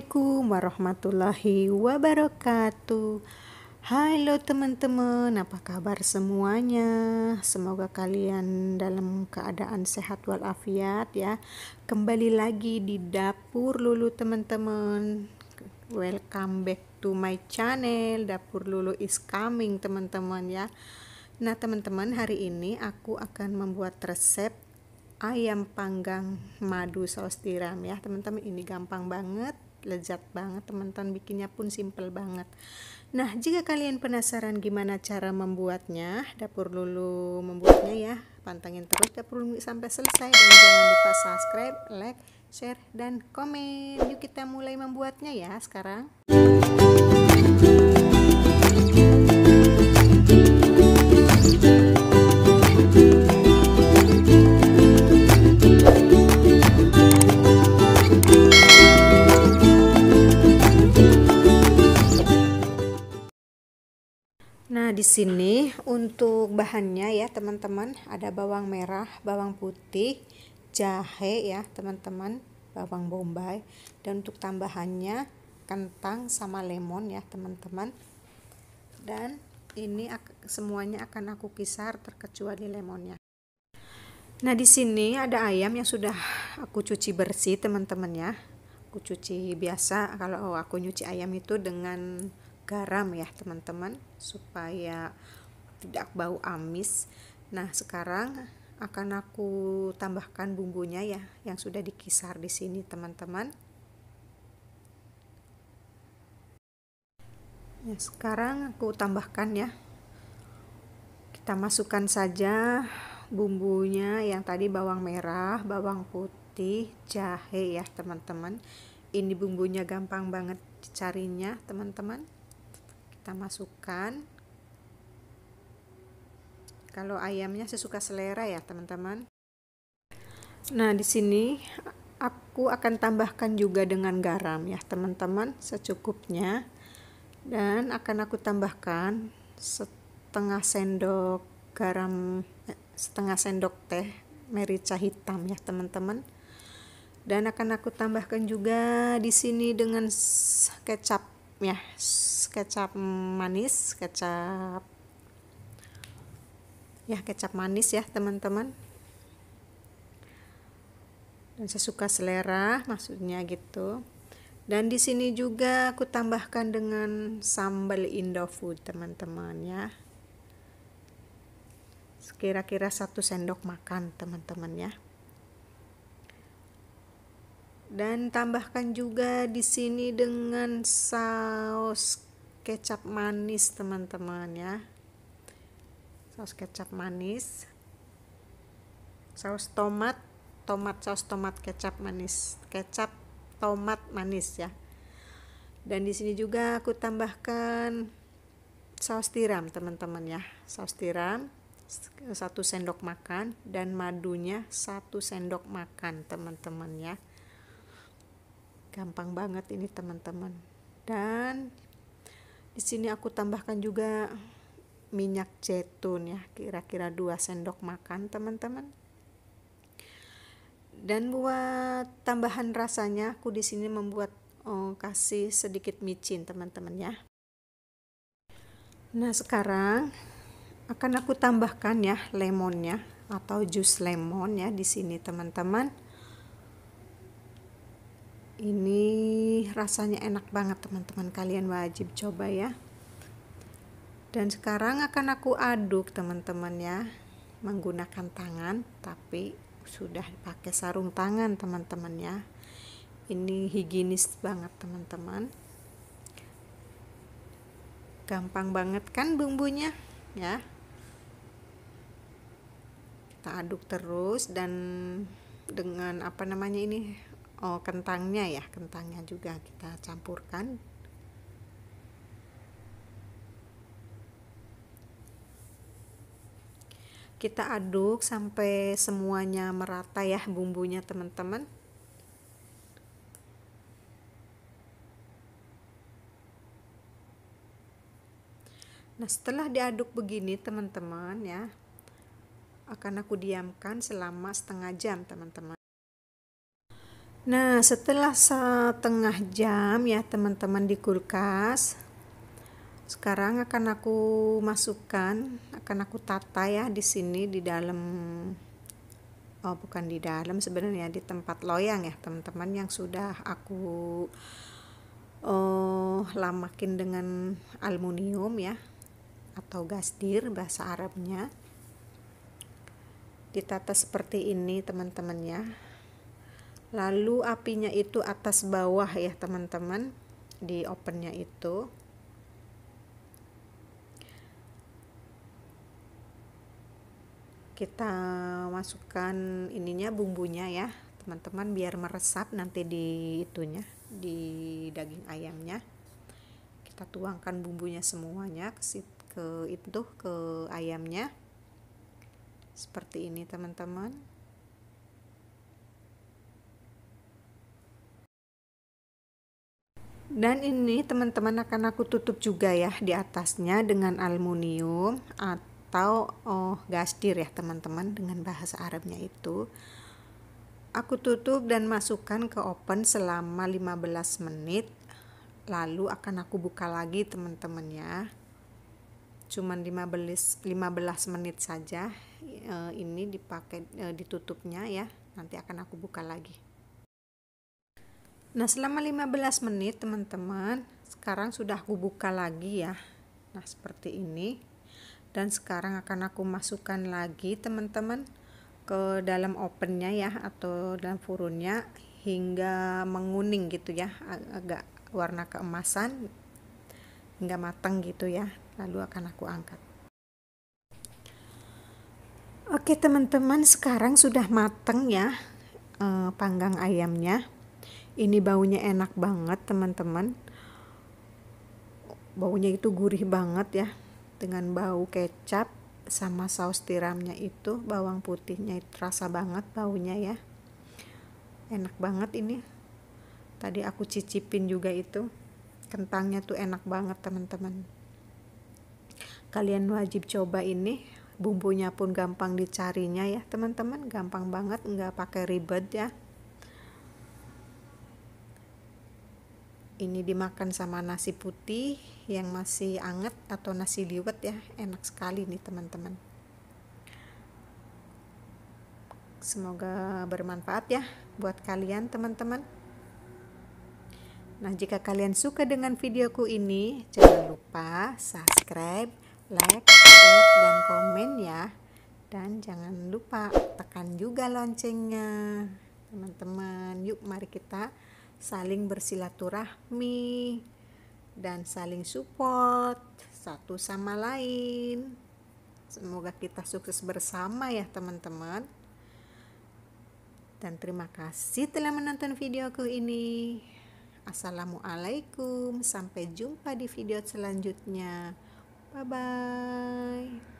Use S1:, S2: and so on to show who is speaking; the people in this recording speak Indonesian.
S1: Assalamualaikum warahmatullahi wabarakatuh. Halo teman-teman, apa kabar semuanya? Semoga kalian dalam keadaan sehat walafiat ya. Kembali lagi di dapur Lulu teman-teman. Welcome back to my channel. Dapur Lulu is coming teman-teman ya. Nah, teman-teman, hari ini aku akan membuat resep ayam panggang madu saus tiram ya teman-teman ini gampang banget lezat banget teman-teman bikinnya pun simple banget nah jika kalian penasaran gimana cara membuatnya dapur lulu membuatnya ya pantengin terus dapur lulu sampai selesai dan jangan lupa subscribe like share dan komen yuk kita mulai membuatnya ya sekarang di sini untuk bahannya ya teman-teman ada bawang merah, bawang putih, jahe ya teman-teman, bawang bombay dan untuk tambahannya kentang sama lemon ya teman-teman. Dan ini semuanya akan aku kisar terkecuali lemonnya. Nah, di sini ada ayam yang sudah aku cuci bersih teman-teman ya. Aku cuci biasa kalau aku nyuci ayam itu dengan garam ya teman-teman supaya tidak bau amis nah sekarang akan aku tambahkan bumbunya ya yang sudah dikisar di sini teman-teman ya, sekarang aku tambahkan ya kita masukkan saja bumbunya yang tadi bawang merah bawang putih jahe ya teman-teman ini bumbunya gampang banget carinya teman-teman kita masukkan kalau ayamnya sesuka selera ya teman-teman nah di sini aku akan tambahkan juga dengan garam ya teman-teman secukupnya dan akan aku tambahkan setengah sendok garam eh, setengah sendok teh merica hitam ya teman-teman dan akan aku tambahkan juga di sini dengan kecap kecapnya kecap manis kecap ya kecap manis ya teman-teman dan suka selera maksudnya gitu dan di sini juga aku tambahkan dengan sambal indofood teman-teman ya kira-kira satu sendok makan teman-teman ya dan tambahkan juga di sini dengan saus kecap manis teman-teman ya saus kecap manis saus tomat tomat saus tomat kecap manis kecap tomat manis ya dan di sini juga aku tambahkan saus tiram teman-teman ya saus tiram satu sendok makan dan madunya satu sendok makan teman-teman ya gampang banget ini teman-teman dan di sini aku tambahkan juga minyak zaitun ya kira-kira 2 sendok makan teman-teman dan buat tambahan rasanya aku di sini membuat oh, kasih sedikit micin teman-teman ya nah sekarang akan aku tambahkan ya lemonnya atau jus lemon ya di sini teman-teman ini rasanya enak banget teman-teman kalian wajib coba ya dan sekarang akan aku aduk teman-teman ya menggunakan tangan tapi sudah pakai sarung tangan teman-teman ya ini higienis banget teman-teman gampang banget kan bumbunya ya kita aduk terus dan dengan apa namanya ini oh kentangnya ya kentangnya juga kita campurkan kita aduk sampai semuanya merata ya bumbunya teman-teman Nah, setelah diaduk begini, teman-teman ya, akan aku diamkan selama setengah jam, teman-teman. Nah, setelah setengah jam ya teman-teman di kulkas. Sekarang akan aku masukkan, akan aku tata ya di sini di dalam oh bukan di dalam sebenarnya di tempat loyang ya teman-teman yang sudah aku oh lamakin dengan aluminium ya atau gasdir bahasa Arabnya ditata seperti ini teman-teman ya lalu apinya itu atas bawah ya teman-teman di opennya itu kita masukkan ininya bumbunya ya teman-teman biar meresap nanti di itunya di daging ayamnya kita tuangkan bumbunya semuanya ke ke itu ke ayamnya seperti ini teman-teman Dan ini teman-teman akan aku tutup juga ya di atasnya dengan aluminium atau oh, gasdir ya teman-teman dengan bahasa Arabnya itu. Aku tutup dan masukkan ke oven selama 15 menit. Lalu akan aku buka lagi teman-teman ya. Cuman 15 15 menit saja eh, ini dipakai eh, ditutupnya ya. Nanti akan aku buka lagi. Nah, selama 15 menit teman-teman, sekarang sudah aku buka lagi ya. Nah, seperti ini. Dan sekarang akan aku masukkan lagi teman-teman ke dalam opennya ya atau dalam furunnya hingga menguning gitu ya, agak warna keemasan hingga matang gitu ya. Lalu akan aku angkat. Oke, teman-teman, sekarang sudah matang ya eh, panggang ayamnya ini baunya enak banget teman-teman baunya itu gurih banget ya dengan bau kecap sama saus tiramnya itu bawang putihnya itu terasa banget baunya ya enak banget ini tadi aku cicipin juga itu kentangnya tuh enak banget teman-teman kalian wajib coba ini bumbunya pun gampang dicarinya ya teman-teman gampang banget nggak pakai ribet ya ini dimakan sama nasi putih yang masih anget atau nasi liwet ya enak sekali nih teman-teman semoga bermanfaat ya buat kalian teman-teman nah jika kalian suka dengan videoku ini jangan lupa subscribe like, share, dan komen ya dan jangan lupa tekan juga loncengnya teman-teman yuk mari kita saling bersilaturahmi dan saling support satu sama lain. Semoga kita sukses bersama ya teman-teman. Dan terima kasih telah menonton videoku ini. Assalamualaikum, sampai jumpa di video selanjutnya. Bye bye.